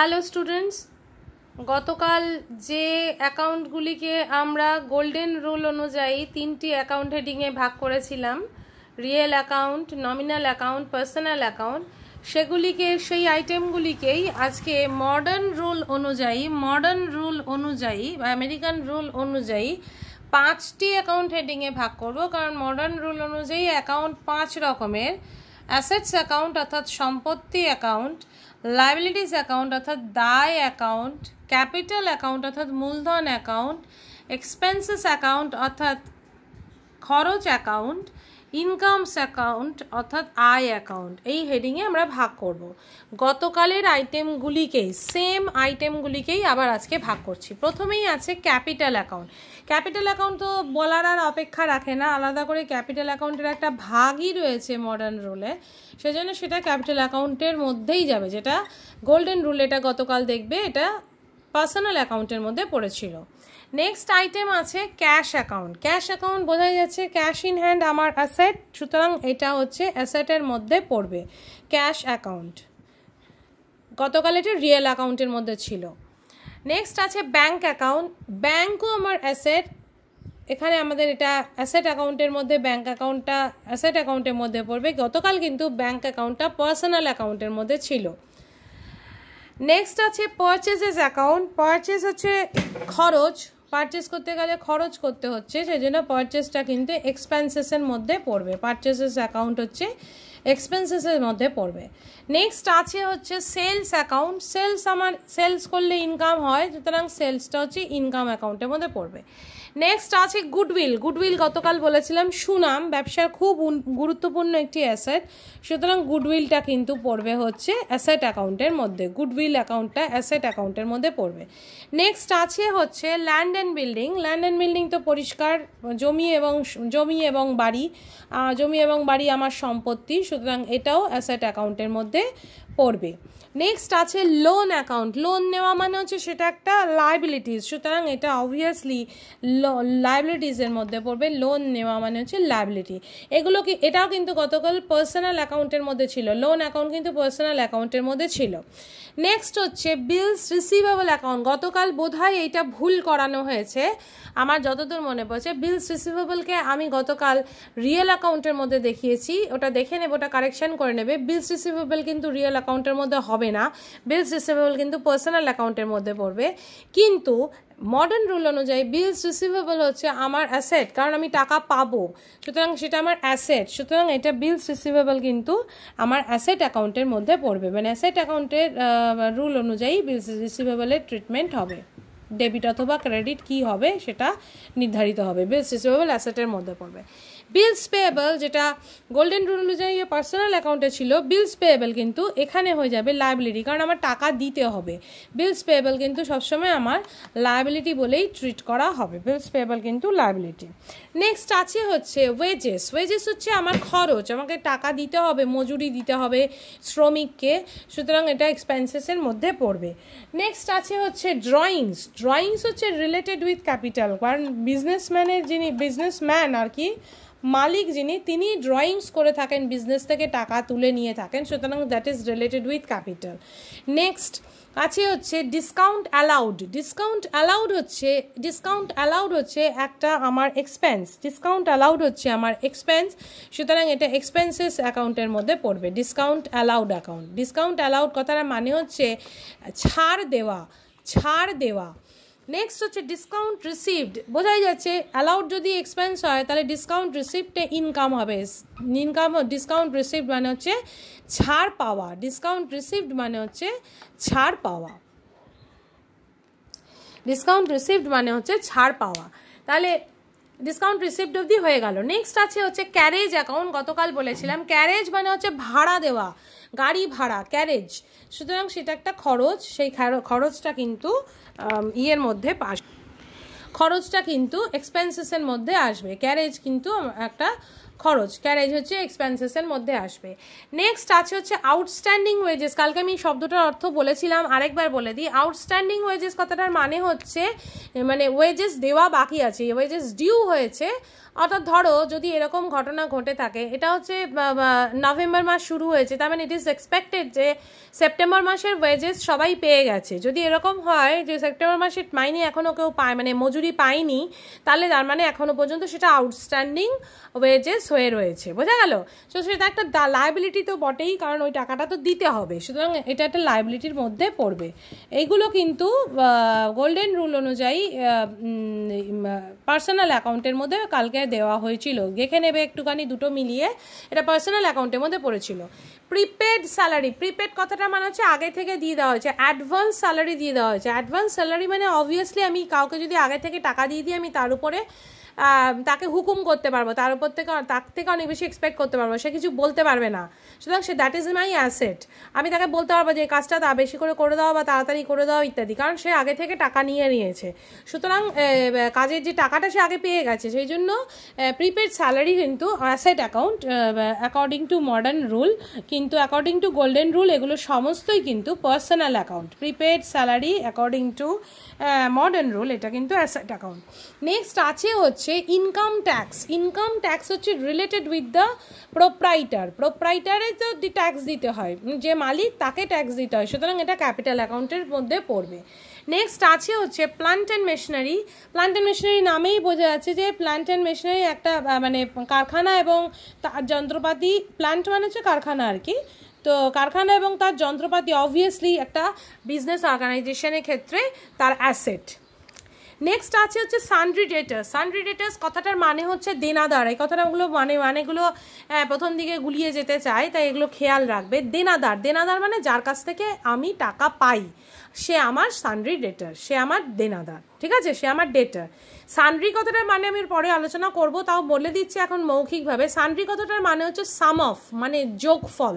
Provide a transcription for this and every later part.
Hello students গতকাল যে অ্যাকাউন্টগুলিকে আমরা গোল্ডেন রুল অনুযায়ী তিনটি অ্যাকাউন্ট হেডিংয়ে ভাগ করেছিলাম real account nominal account personal account সেগুলিকে সেই আইটেমগুলিকেই আজকে মডার্ন রুল অনুযায়ী মডার্ন রুল অনুযায়ী বা আমেরিকান রুল অনুযায়ী পাঁচটি অ্যাকাউন্ট হেডিংয়ে ভাগ করব কারণ মডার্ন রুল অনুযায়ী অ্যাকাউন্ট পাঁচ রকমের অ্যাসেটস অ্যাকাউন্ট অর্থাৎ সম্পত্তি অ্যাকাউন্ট লাইবিলিটিস অ্যাকাউন্ট অর্থাৎ দায় অ্যাকাউন্ট ক্যাপিটাল অ্যাকাউন্ট অর্থাৎ মূলধন অ্যাকাউন্ট এক্সপেন্সেস অ্যাকাউন্ট অর্থাৎ খরচ অ্যাকাউন্ট ইনকামস অ্যাকাউন্ট অর্থাৎ আয় অ্যাকাউন্ট এই হেডিংয়ে আমরা ভাগ করব। গতকালের আইটেমগুলিকেই সেম আইটেমগুলিকেই আবার আজকে ভাগ করছি প্রথমেই আছে ক্যাপিটাল অ্যাকাউন্ট ক্যাপিটাল অ্যাকাউন্ট তো বলার আর অপেক্ষা রাখে না আলাদা করে ক্যাপিটাল অ্যাকাউন্টের একটা ভাগই রয়েছে মডার্ন রুলে সেজন্য সেটা ক্যাপিটাল অ্যাকাউন্টের মধ্যেই যাবে যেটা গোল্ডেন রুল এটা গতকাল দেখবে এটা পার্সোনাল অ্যাকাউন্টের মধ্যে পড়েছিল নেক্সট আইটেম আছে ক্যাশ অ্যাকাউন্ট ক্যাশ অ্যাকাউন্ট বোঝা যাচ্ছে ক্যাশ ইন হ্যান্ড আমার অ্যাসেট সুতরাং এটা হচ্ছে অ্যাসেটের মধ্যে পড়বে ক্যাশ অ্যাকাউন্ট গতকাল এটা রিয়েল অ্যাকাউন্টের মধ্যে ছিল নেক্সট আছে ব্যাংক অ্যাকাউন্ট ব্যাংকও আমার অ্যাসেট এখানে আমাদের এটা অ্যাসেট অ্যাকাউন্টের মধ্যে ব্যাঙ্ক অ্যাকাউন্টটা অ্যাসেট অ্যাকাউন্টের মধ্যে পড়বে গতকাল কিন্তু ব্যাঙ্ক অ্যাকাউন্টটা পার্সোনাল অ্যাকাউন্টের মধ্যে ছিল নেক্সট আছে পারচেজেস অ্যাকাউন্ট পারচেজ হচ্ছে খরচ পারচেস করতে গেলে খরচ করতে হচ্ছে সেই জন্য পারচেসটা কিন্তু এক্সপেন্সেসের মধ্যে পড়বে পারচেসেস অ্যাকাউন্ট হচ্ছে এক্সপেন্সেসের মধ্যে পড়বে নেক্সট আছে হচ্ছে সেলস অ্যাকাউন্ট সেলস আমার সেলস করলে ইনকাম হয় সুতরাং সেলসটা হচ্ছে ইনকাম অ্যাকাউন্টের মধ্যে পড়বে নেক্সট আছে গুডউইল গুডউইল গতকাল বলেছিলাম সুনাম ব্যবসার খুব গুরুত্বপূর্ণ একটি অ্যাসেট সুতরাং গুডউইলটা কিন্তু পড়বে হচ্ছে অ্যাসেট অ্যাকাউন্টের মধ্যে গুডউইল অ্যাকাউন্টটা অ্যাসেট অ্যাকাউন্টের মধ্যে পড়বে নেক্সট আছে হচ্ছে land and building land and building তো পরিষ্কার জমি এবং জমি এবং বাড়ি জমি এবং বাড়ি আমার সম্পত্তি সুতরাং এটাও অ্যাসেট অ্যাকাউন্টের মধ্যে পড়বে নেক্সট আছে লোন অ্যাকাউন্ট লোন নেওয়া মানে হচ্ছে সেটা একটা লাইবিলিটিস সুতরাং এটা অবভিয়াসলি লাইবিলিটিসের মধ্যে পড়বে লোন নেওয়া মানে হচ্ছে লাইবিলিটি এগুলো কি এটাও কিন্তু গতকাল পার্সোনাল অ্যাকাউন্টের মধ্যে ছিল লোন অ্যাকাউন্ট কিন্তু পার্সোনাল অ্যাকাউন্টের মধ্যে ছিল নেক্সট হচ্ছে বিলস রিসিভেবল অ্যাকাউন্ট গতকাল বোধহয় এইটা ভুল করানো হয়েছে আমার যতদূর মনে পড়ছে বিলস রিসিভেবলকে আমি গতকাল রিয়েল অ্যাকাউন্টের মধ্যে দেখিয়েছি ওটা দেখে নেব ওটা কারেকশন করে নেবে বিলস রিসিভেবল কিন্তু রিয়েল অ্যাকাউন্টের মধ্যে হবে না বিলস রিসিভেবল কিন্তু পার্সোনাল অ্যাকাউন্টের মধ্যে পড়বে কিন্তু মডার্ন রুল অনুযায়ী বিলস রিসিভেবল হচ্ছে আমার অ্যাসেট কারণ আমি টাকা পাবো সুতরাং সেটা আমার অ্যাসেট সুতরাং এটা বিলস রিসিভেবল কিন্তু আমার অ্যাসেট অ্যাকাউন্টের মধ্যে পড়বে মানে অ্যাসেট অ্যাকাউন্টের রুল অনুযায়ী বিলস রিসিভেবলের ট্রিটমেন্ট হবে ডেবিট অথবা ক্রেডিট কি হবে সেটা নির্ধারিত হবে বিলস রিসিভেবল অ্যাসেটের মধ্যে পড়বে বিলস পেয়েবল যেটা গোল্ডেন রুল অনুযায়ী পার্সোনাল অ্যাকাউন্টে ছিল বিলস পেয়েবল কিন্তু এখানে হয়ে যাবে লায়াবিলিটি কারণ আমার টাকা দিতে হবে বিলস পেয়েবল কিন্তু সবসময় আমার লায়াবিলিটি বলেই ট্রিট করা হবে বিলস পেয়েবল কিন্তু লায়াবিলিটি নেক্সট আছে হচ্ছে ওয়েজেস ওয়েজেস হচ্ছে আমার খরচ আমাকে টাকা দিতে হবে মজুরি দিতে হবে শ্রমিককে সুতরাং এটা এক্সপেন্সেসের মধ্যে পড়বে নেক্সট আছে হচ্ছে ড্রয়িংস ড্রয়িংস হচ্ছে রিলেটেড উইথ ক্যাপিটাল কারণ বিজনেসম্যানের যিনি বিজনেসম্যান আর কি মালিক যিনি তিনি ড্রয়িংস করে থাকেন বিজনেস থেকে টাকা তুলে নিয়ে থাকেন সুতরাং that is related with capital next আছে হচ্ছে ডিসকাউন্ট অ্যালাউড ডিসকাউন্ট অ্যালাউড হচ্ছে ডিসকাউন্ট অ্যালাউড হচ্ছে একটা আমার এক্সপেন্স ডিসকাউন্ট অ্যালাউড হচ্ছে আমার এক্সপেন্স সুতরাং এটা এক্সপেন্সেস অ্যাকাউন্টের মধ্যে পড়বে discount allowed account discount allowed কথাটা মানে হচ্ছে ছাড় দেওয়া ছাড় দেওয়া নেক্সট হচ্ছে ডিসকাউন্ট রিসিভড বোঝাই যাচ্ছে অ্যালাউড যদি এক্সপেন্স হয় তাহলে ডিসকাউন্ট রিসিভডে ইনকাম হবে ইনকাম ডিসকাউন্ট রিসিভড মানে হচ্ছে ছাড় পাওয়া ডিসকাউন্ট রিসিভড মানে হচ্ছে ছাড় পাওয়া ডিসকাউন্ট রিসিভড মানে হচ্ছে ছাড় পাওয়া তাহলে ডিসকাউন্ট রিসিপ্ট অবধি হয়ে গেল নেক্সট আছে হচ্ছে ক্যারেজ অ্যাকাউন্ট গতকাল বলেছিলাম ক্যারেজ মানে হচ্ছে ভাড়া দেওয়া গাড়ি ভাড়া ক্যারেজ সুতরাং সেটা একটা খরচ সেই খরচটা কিন্তু ইয়ের মধ্যে পাস খরচটা কিন্তু এক্সপেন্সেসের মধ্যে আসবে ক্যারেজ কিন্তু একটা খরচ ক্যারেজ হচ্ছে এক্সপেন্সেসের মধ্যে আসবে নেক্সট আছে হচ্ছে আউটস্ট্যান্ডিং ওয়েজেস কালকে আমি শব্দটার অর্থ বলেছিলাম আরেকবার বলে দিই আউটস্ট্যান্ডিং ওয়েজেস কথাটার মানে হচ্ছে মানে ওয়েজেস দেওয়া বাকি আছে ওয়েজেস ডিউ হয়েছে অর্থাৎ ধরো যদি এরকম ঘটনা ঘটে থাকে এটা হচ্ছে নভেম্বর মাস শুরু হয়েছে তার মানে ইট ইজ এক্সপেক্টেড যে সেপ্টেম্বর মাসের ওয়েজেস সবাই পেয়ে গেছে যদি এরকম হয় যে সেপ্টেম্বর মাসের মাইনে এখনও কেউ পায় মানে মজুরি পায়নি তাহলে তার মানে এখনও পর্যন্ত সেটা আউটস্ট্যান্ডিং ওয়েজেস হয়ে রয়েছে বোঝা গেল তো সেটা একটা লাইবিলিটি তো বটেই কারণ ওই টাকাটা তো দিতে হবে সুতরাং এটা একটা লাইবিলিটির মধ্যে পড়বে এইগুলো কিন্তু গোল্ডেন রুল অনুযায়ী পার্সোনাল অ্যাকাউন্টের মধ্যে কালকে দেওয়া হয়েছিল দেখে নেবে একটুখানি দুটো মিলিয়ে এটা পার্সোনাল অ্যাকাউন্টের মধ্যে পড়েছিল প্রিপেড স্যালারি প্রিপেড কথাটা মানে হচ্ছে আগে থেকে দিয়ে দেওয়া হয়েছে অ্যাডভান্স স্যালারি দিয়ে দেওয়া হয়েছে অ্যাডভান্স স্যালারি মানে অবভিয়াসলি আমি কাউকে যদি আগে থেকে টাকা দিয়ে দিই আমি তার উপরে তাকে হুকুম করতে পারবো তার উপর থেকে তার থেকে অনেক বেশি এক্সপেক্ট করতে পারবো সে কিছু বলতে পারবে না সুতরাং সে দ্যাট ইজ মাই অ্যাসেট আমি তাকে বলতে পারবো যে এই কাজটা তা বেশি করে করে দাও বা তাড়াতাড়ি করে দাও ইত্যাদি কারণ সে আগে থেকে টাকা নিয়ে নিয়েছে সুতরাং কাজের যে টাকাটা সে আগে পেয়ে গেছে সেই জন্য প্রিপেড স্যালারি কিন্তু asset account according to modern rule কিন্তু অ্যাকর্ডিং টু গোল্ডেন রুল এগুলো সমস্তই কিন্তু personal account prepaid salary according to modern rule এটা কিন্তু অ্যাসেট অ্যাকাউন্ট নেক্সট আছে হচ্ছে হচ্ছে ইনকাম ট্যাক্স ইনকাম ট্যাক্স হচ্ছে রিলেটেড উইথ দ্য প্রোপ্রাইটার প্রোপ্রাইটারে তো ট্যাক্স দিতে হয় যে মালিক তাকে ট্যাক্স দিতে হয় সুতরাং এটা ক্যাপিটাল অ্যাকাউন্টের মধ্যে পড়বে নেক্সট আছে হচ্ছে plant and machinery plant and machinery নামেই বোঝা যাচ্ছে যে প্লান্ট অ্যান্ড মেশিনারি একটা মানে কারখানা এবং তার যন্ত্রপাতি প্লান্ট মানে হচ্ছে কারখানা আর কি তো কারখানা এবং তার যন্ত্রপাতি অবভিয়াসলি একটা বিজনেস অর্গানাইজেশনের ক্ষেত্রে তার অ্যাসেট নেক্সট আছে হচ্ছে সানড্রি ডেটার্স কথাটার মানে হচ্ছে দেনাদার এই কথাটাগুলো মানে মানেগুলো প্রথম দিকে গুলিয়ে যেতে চায় তাই এগুলো খেয়াল রাখবে দেনাদার দেনাদার মানে যার কাছ থেকে আমি টাকা পাই সে আমার সানরি ডেটার সে আমার দেনাদার ঠিক আছে সে আমার ডেটার সানরি কথাটার মানে আমি পরে আলোচনা করব তাও বলে দিচ্ছি এখন মৌখিকভাবে সানরি কথাটার মানে হচ্ছে সাম অফ মানে যোগফল ফল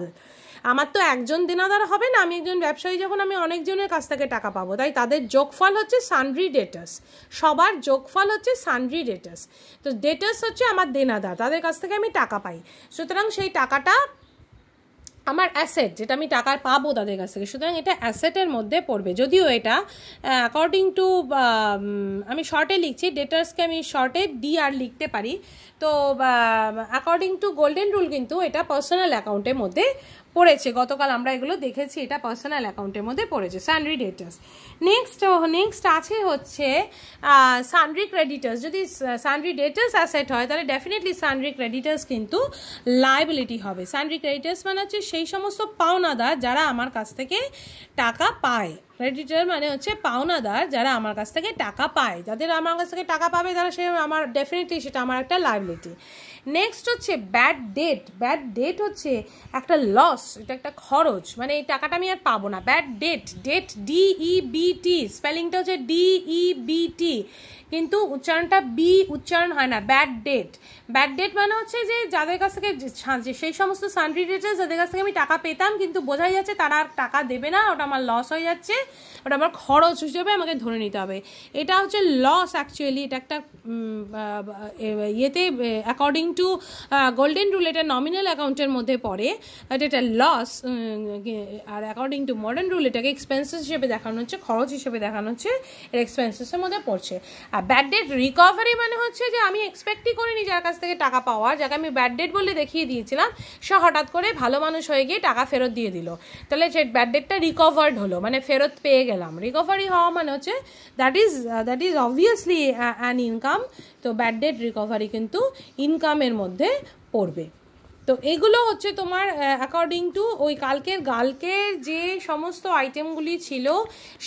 আমার তো একজন দেনাদার হবে না আমি একজন ব্যবসায়ী যখন আমি অনেকজনের কাছ থেকে টাকা পাবো তাই তাদের যোগফল হচ্ছে সানড্রি ডেটাস সবার যোগফল হচ্ছে সানড্রি ডেটাস তো ডেটাস হচ্ছে আমার দেনাদার তাদের কাছ থেকে আমি টাকা পাই সুতরাং সেই টাকাটা আমার অ্যাসেট যেটা আমি টাকার পাবো তাদের কাছ থেকে সুতরাং এটা অ্যাসেটের মধ্যে পড়বে যদিও এটা অ্যাকর্ডিং টু আমি শর্টে লিখছি ডেটার্সকে আমি শর্টে ডি আর লিখতে পারি তো অ্যাকর্ডিং টু গোল্ডেন রুল কিন্তু এটা পার্সোনাল অ্যাকাউন্টের মধ্যে পড়েছে গতকাল আমরা এগুলো দেখেছি এটা পার্সোনাল অ্যাকাউন্টের মধ্যে পড়েছে স্যান্ড্রি ডেটার্স নেক্সট নেক্সট আছে হচ্ছে স্যান্ড্রি ক্রেডিটার্স যদি স্যান্ড্রি ডেটার্স অ্যাসেট হয় তাহলে ডেফিনেটলি স্যান্ড্রি ক্রেডিটার্স কিন্তু লাইবিলিটি হবে স্যান্ড্রি ক্রেডিটার্স মানে হচ্ছে সেই সমস্ত পাওনাদার যারা আমার কাছ থেকে টাকা পায় ক্রেডিটার মানে হচ্ছে পাওনাদার যারা আমার কাছ থেকে টাকা পায় যাদের আমার কাছ থেকে টাকা পাবে তারা সে আমার ডেফিনেটলি সেটা আমার একটা লাইবিলিটি নেক্সট হচ্ছে ব্যাড ডেট ব্যাড ডেট হচ্ছে একটা লস এটা একটা খরচ মানে এই টাকাটা আমি আর পাবো না ব্যাড ডেট ডেট ডিইবিটি স্পেলিংটা হচ্ছে ডিইবিটি কিন্তু উচ্চারণটা বি উচ্চারণ হয় না ব্যাড ডেট ব্যাড ডেট মানে হচ্ছে যে যাদের কাছ থেকে সেই সমস্ত সান্ড্রি ডেটার যাদের কাছ থেকে আমি টাকা পেতাম কিন্তু বোঝাই যাচ্ছে তারা আর টাকা দেবে না ওটা আমার লস হয়ে যাচ্ছে ওটা আমার খরচ হিসেবে আমাকে ধরে নিতে হবে এটা হচ্ছে লস অ্যাকচুয়ালি এটা একটা ইয়েতে অ্যাকর্ডিং টু গোল্ডেন রুল এটা নমিনাল অ্যাকাউন্টের মধ্যে পড়ে এটা একটা লস আর অ্যাকর্ডিং টু মডার্ন রুল এটাকে এক্সপেন্সেস হিসেবে দেখানো হচ্ছে খরচ হিসেবে দেখানো হচ্ছে এর এক্সপেন্সেসের মধ্যে পড়ছে আর ব্যাড ডেট রিকভারি মানে হচ্ছে যে আমি এক্সপেক্টই করিনি যার কাছ থেকে টাকা পাওয়া যাকে আমি ব্যাড ডেট বলে দেখিয়ে দিয়েছিলাম সে হঠাৎ করে ভালো মানুষ হয়ে গিয়ে টাকা ফেরত দিয়ে দিল তাহলে সে ব্যাড ডেটটা রিকভার্ড হলো মানে ফেরত পেয়ে গেলাম রিকভারি হওয়া মানে হচ্ছে that is that is obviously an income তো ব্যাড ডেট রিকভারি কিন্তু ইনকামের মধ্যে পড়বে তো এগুলো হচ্ছে তোমার অ্যাকর্ডিং টু ওই কালকের গালকের যে সমস্ত আইটেমগুলি ছিল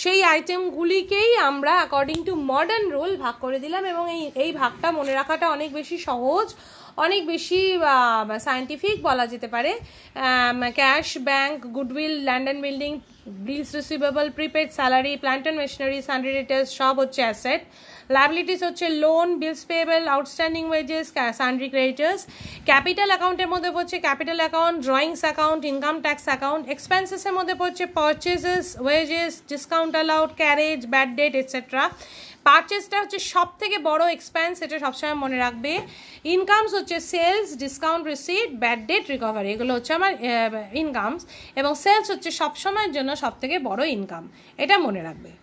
সেই আইটেমগুলিকেই আমরা অ্যাকর্ডিং টু মডার্ন রুল ভাগ করে দিলাম এবং এই এই ভাগটা মনে রাখাটা অনেক বেশি সহজ অনেক বেশি সায়েন্টিফিক বলা যেতে পারে cash bank goodwill land and building bills receivable prepaid salary plant and machinery sundry debtors সব হচ্ছে অ্যাসেট লাইবিলিটিস হচ্ছে loan bills payable outstanding wages sundry creditors capital অ্যাকাউন্টের মধ্যে পড়ছে capital account drawings account income tax account এক্সপেন্সেসের মধ্যে পড়ছে purchases wages discount allowed carriage bad debt etcetera পারচেসটা হচ্ছে সব থেকে বড় এক্সপেন্স এটা সবসময় মনে রাখবে ইনকামস হচ্ছে sales discount received bad debt recovery এগুলো হচ্ছে আমার ইনকামস এবং সেলস হচ্ছে সবসময়ের জন্য সব থেকে বড় ইনকাম এটা মনে রাখবে